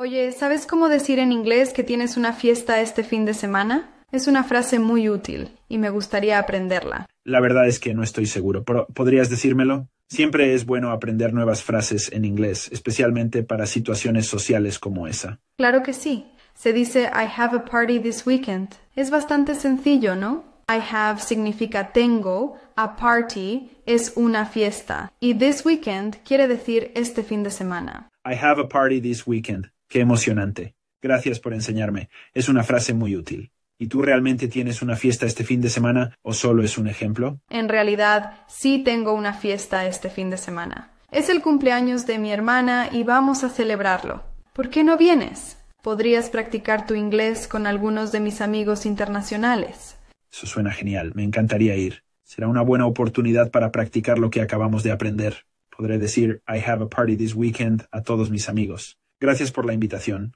Oye, ¿sabes cómo decir en inglés que tienes una fiesta este fin de semana? Es una frase muy útil y me gustaría aprenderla. La verdad es que no estoy seguro, pero ¿podrías decírmelo? Siempre es bueno aprender nuevas frases en inglés, especialmente para situaciones sociales como esa. Claro que sí. Se dice I have a party this weekend. Es bastante sencillo, ¿no? I have significa tengo, a party es una fiesta y this weekend quiere decir este fin de semana. I have a party this weekend. Qué emocionante. Gracias por enseñarme. Es una frase muy útil. ¿Y tú realmente tienes una fiesta este fin de semana o solo es un ejemplo? En realidad, sí tengo una fiesta este fin de semana. Es el cumpleaños de mi hermana y vamos a celebrarlo. ¿Por qué no vienes? Podrías practicar tu inglés con algunos de mis amigos internacionales. Eso suena genial. Me encantaría ir. Será una buena oportunidad para practicar lo que acabamos de aprender. Podré decir I have a party this weekend a todos mis amigos. Gracias por la invitación.